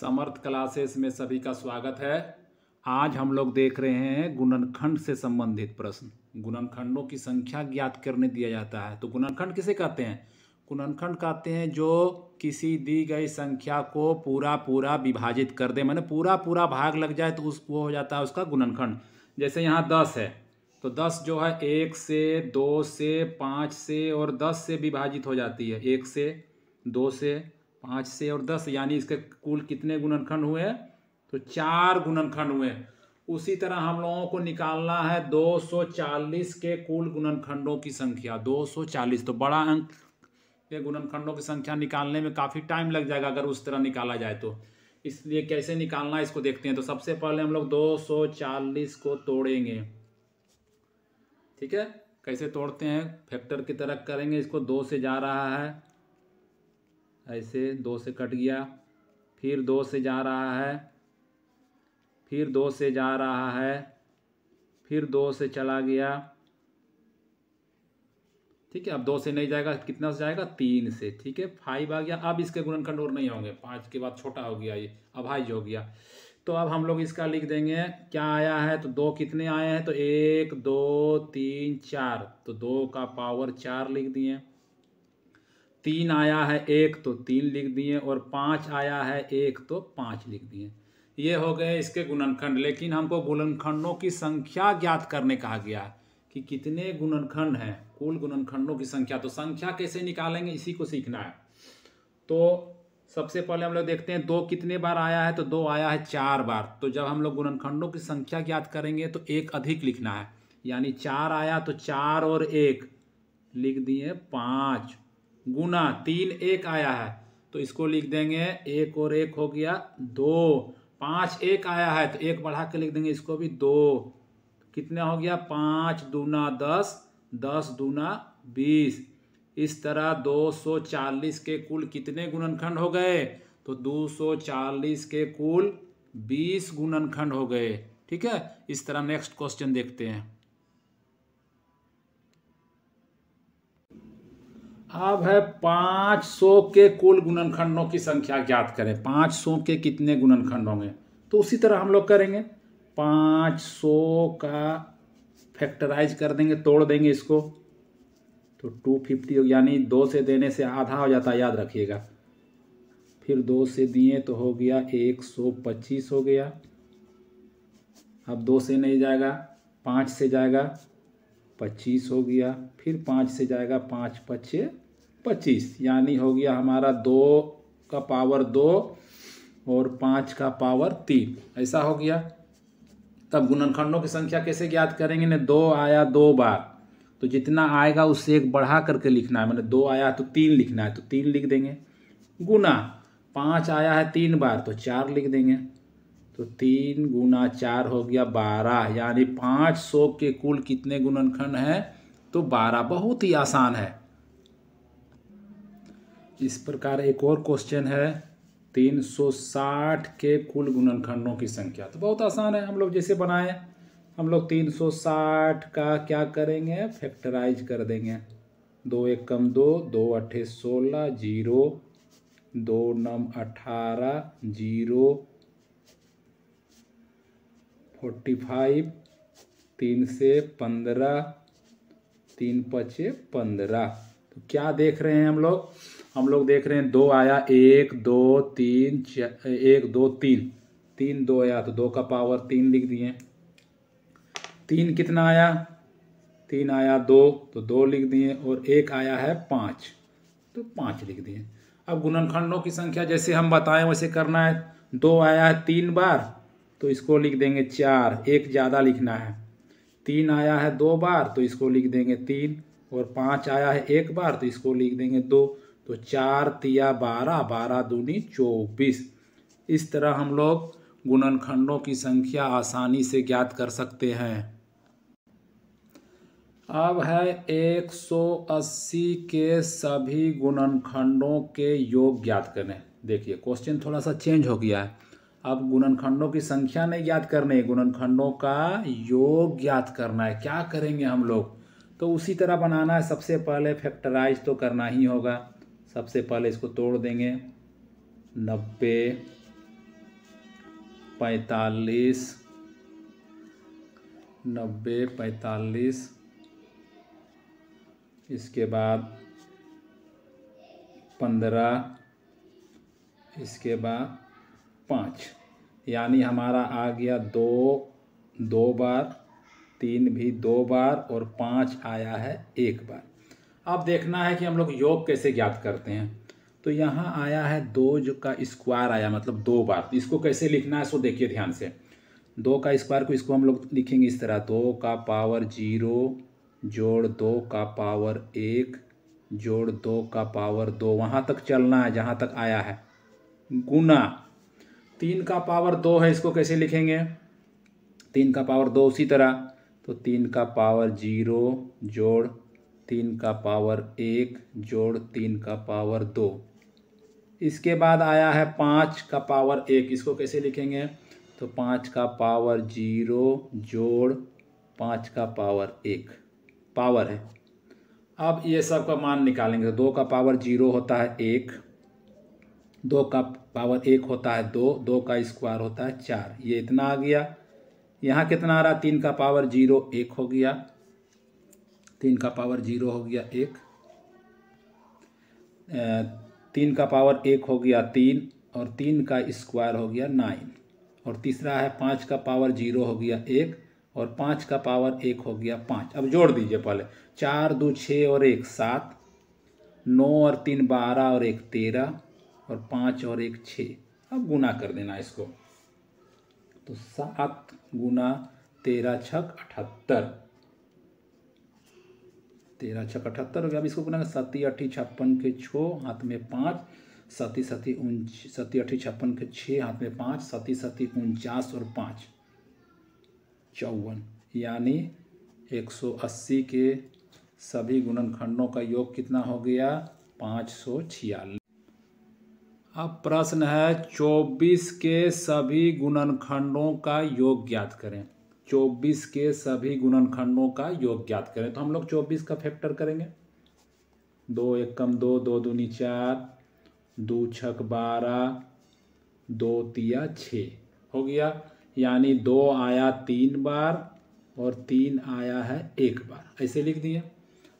समर्थ classes में सभी का स्वागत है आज हम लोग देख रहे हैं गुणनखंड से संबंधित प्रश्न गुणनखंडों की संख्या ज्ञात करने दिया जाता है तो गुणनखंड किसे कहते हैं गुणनखंड कहते हैं जो किसी दी गई संख्या को पूरा पूरा विभाजित कर दे मैंने पूरा पूरा भाग लग जाए तो उस वो हो जाता है उसका गुणनखंड जैसे यहाँ दस है तो दस जो है एक से दो से पाँच से और दस से विभाजित हो जाती है एक से दो से पाँच से और दस यानी इसके कुल कितने गुणनखंड हुए तो चार गुणनखंड हुए उसी तरह हम लोगों को निकालना है 240 के कुल गुणनखंडों की संख्या 240 तो बड़ा अंक के गुणनखंडों की संख्या निकालने में काफ़ी टाइम लग जाएगा अगर उस तरह निकाला जाए तो इसलिए कैसे निकालना है इसको देखते हैं तो सबसे पहले हम लोग 240 को तोड़ेंगे ठीक है कैसे तोड़ते हैं फैक्टर की तरह करेंगे इसको दो से जा रहा है ऐसे दो से कट गया फिर दो से जा रहा है फिर दो से जा रहा है फिर दो से चला गया ठीक है अब दो से नहीं जाएगा कितना से जाएगा तीन से ठीक है फाइव आ गया अब इसके गुणनखंड और नहीं होंगे पाँच के बाद छोटा हो गया ये अब हाइज हो गया तो अब हम लोग इसका लिख देंगे क्या आया है तो दो कितने आए हैं तो एक दो तीन चार तो दो का पावर चार लिख दिए तीन आया है एक तो तीन लिख दिए और पाँच आया है एक तो पाँच लिख दिए ये हो गए इसके गुणनखंड लेकिन हमको गुणनखंडों की संख्या ज्ञात करने कहा गया है कि कितने गुणनखंड हैं कुल गुणनखंडों की संख्या तो संख्या कैसे निकालेंगे इसी को सीखना है तो सबसे पहले हम लोग देखते हैं दो कितने बार आया है तो दो आया है चार बार तो जब हम लोग गुणनखंडों की संख्या ज्ञात करेंगे तो एक अधिक लिखना है यानी चार आया तो चार और एक लिख दिए पाँच गुना तीन एक आया है तो इसको लिख देंगे एक और एक हो गया दो पाँच एक आया है तो एक बढ़ा के लिख देंगे इसको भी दो कितना हो गया पाँच दूना दस दस दूना बीस इस तरह दो सौ चालीस के कुल कितने गुणनखंड हो गए तो दो सौ चालीस के कुल बीस गुणनखंड हो गए ठीक है इस तरह नेक्स्ट क्वेश्चन देखते हैं अब है पाँच सौ के कुल गुणनखंडों की संख्या ज्ञात करें पाँच सौ के कितने गुणनखंड होंगे तो उसी तरह हम लोग करेंगे पाँच सौ का फैक्टराइज कर देंगे तोड़ देंगे इसको तो टू फिफ्टी यानी दो से देने से आधा हो जाता है याद रखिएगा फिर दो से दिए तो हो गया एक सौ पच्चीस हो गया अब दो से नहीं जाएगा पाँच से जाएगा पच्चीस हो गया फिर पाँच से जाएगा पाँच पच्चे पच्चीस यानी हो गया हमारा दो का पावर दो और पाँच का पावर तीन ऐसा हो गया तब गुणनखंडों की संख्या कैसे ज्ञात करेंगे ने दो आया दो बार तो जितना आएगा उससे एक बढ़ा करके लिखना है मैंने दो आया तो तीन लिखना है तो तीन लिख देंगे गुना पाँच आया है तीन बार तो चार लिख देंगे तो तीन गुना चार हो गया बारह यानी पाँच सौ के कुल कितने गुणनखंड हैं तो बारह बहुत ही आसान है इस प्रकार एक और क्वेश्चन है तीन सौ साठ के कुल गुणनखंडों की संख्या तो बहुत आसान है हम लोग जैसे बनाए हम लोग तीन सौ साठ का क्या करेंगे फैक्टराइज कर देंगे दो एक कम दो दो अट्ठे सोलह जीरो दो नम अठारह जीरो फोर्टी फाइव तीन से पंद्रह तीन पचे पंद्रह तो क्या देख रहे हैं हम लोग हम लोग देख रहे हैं दो आया एक दो तीन एक दो तीन तीन दो आया तो दो का पावर तीन लिख दिए तीन कितना आया तीन आया दो तो दो लिख दिए और एक आया है पाँच तो पाँच लिख दिए अब गुणनखंडों की संख्या जैसे हम बताएं वैसे करना है दो आया है तीन बार तो इसको लिख देंगे चार एक ज़्यादा लिखना है तीन आया है दो बार तो इसको लिख देंगे तीन और पाँच आया है एक बार तो इसको लिख देंगे दो तो चार तिया बारह बारह दूनी चौबीस इस तरह हम लोग गुणनखंडों की संख्या आसानी से ज्ञात कर सकते हैं अब है 180 के सभी गुणनखंडों के योग ज्ञात करें देखिए क्वेश्चन थोड़ा सा चेंज हो गया है अब गुणनखंडों की संख्या नहीं ज्ञात करने गुणनखंडों का योग ज्ञात करना है क्या करेंगे हम लोग तो उसी तरह बनाना है सबसे पहले फैक्टराइज तो करना ही होगा सबसे पहले इसको तोड़ देंगे नब्बे पैतालीस नब्बे पैतालीस इसके बाद पंद्रह इसके बाद पाँच यानी हमारा आ गया दो दो बार तीन भी दो बार और पाँच आया है एक बार अब देखना है कि हम लोग योग कैसे ज्ञात करते हैं तो यहाँ आया है दो जो का स्क्वायर आया मतलब दो बार तो इसको कैसे लिखना है सो देखिए ध्यान से दो का स्क्वायर को इसको हम लोग लिखेंगे इस तरह दो का पावर जीरो जोड़ दो का पावर एक जोड़ दो का पावर दो वहाँ तक चलना है जहाँ तक आया है गुना तीन का पावर दो है इसको कैसे लिखेंगे तीन का पावर दो उसी तरह तो तीन का पावर जीरो जोड़ तीन का पावर एक जोड़ तीन का पावर दो इसके बाद आया है पाँच का पावर एक इसको कैसे लिखेंगे तो पाँच का पावर जीरो जोड़ पाँच का पावर एक पावर है अब ये सब का मान निकालेंगे तो दो का पावर जीरो होता है एक दो का पावर एक होता है दो दो का स्क्वायर होता है चार ये इतना आ गया यहाँ कितना आ रहा तीन का पावर जीरो एक हो गया तीन का पावर जीरो हो गया एक तीन का पावर एक हो गया तीन और तीन का स्क्वायर हो गया नाइन और तीसरा है पाँच का पावर जीरो हो गया एक और पाँच का पावर एक हो गया पाँच अब जोड़ दीजिए पहले चार दो छः और एक सात नौ और तीन बारह और एक तेरह और पाँच और एक छः अब गुना कर देना इसको तो सात गुना तेरह छक अठहत्तर तेरह छक अठहत्तर हो गया अब इसको गुना सती अठी छप्पन के छो हाथ में पाँच सती सती उन सती अठी छप्पन के छः हाथ में पाँच सती सती उनचास और पाँच चौवन यानी अस्सी के सभी गुणनखंडों का योग कितना हो गया पाँच सौ छियालीस अब प्रश्न है चौबीस के सभी गुणनखंडों का योग ज्ञात करें चौबीस के सभी गुणनखंडों का योग ज्ञात करें तो हम लोग चौबीस का फैक्टर करेंगे दो एक कम दो दो दूनी चार दो छक बारह दो तिया छ हो गया यानी दो आया तीन बार और तीन आया है एक बार ऐसे लिख दिया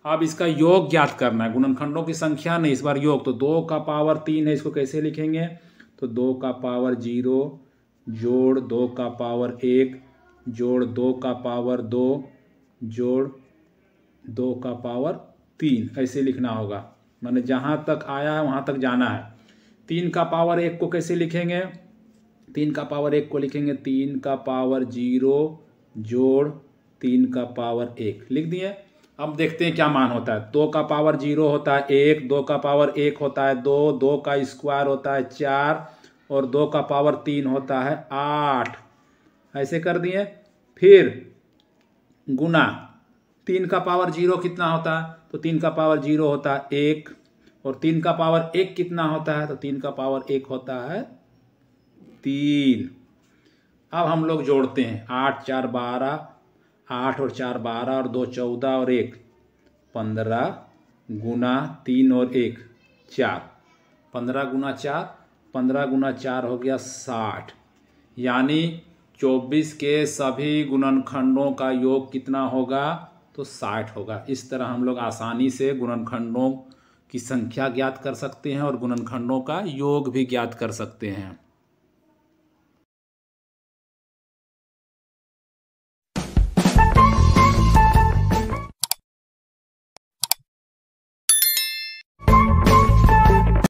अब इसका योग ज्ञात करना है गुणनखंडों की संख्या नहीं इस बार योग तो दो का पावर तीन है इसको कैसे लिखेंगे तो दो का पावर जीरो जोड़ दो का पावर एक जोड़ दो का पावर दो जोड़ दो का पावर तीन ऐसे लिखना होगा मैंने जहाँ तक आया है वहाँ तक जाना है तीन का पावर एक को कैसे लिखेंगे तीन का पावर एक को लिखेंगे तीन का पावर जीरो जोड़ तीन का पावर एक लिख दिए अब देखते हैं क्या मान होता है दो का पावर जीरो होता है एक दो का पावर एक होता है दो दो का स्क्वायर होता है चार और दो का पावर तीन होता है आठ ऐसे कर दिए फिर गुना तीन का पावर जीरो कितना होता है तो तीन का पावर जीरो होता है एक और तीन का पावर एक कितना होता है तो तीन का पावर एक होता है तीन अब हम लोग जोड़ते हैं आठ चार बारह आठ और चार बारह और दो चौदह और एक पंद्रह गुना तीन और एक चार पंद्रह गुना चार पंद्रह गुना चार हो गया साठ यानी चौबीस के सभी गुणनखंडों का योग कितना होगा तो साठ होगा इस तरह हम लोग आसानी से गुणनखंडों की संख्या ज्ञात कर सकते हैं और गुणनखंडों का योग भी ज्ञात कर सकते हैं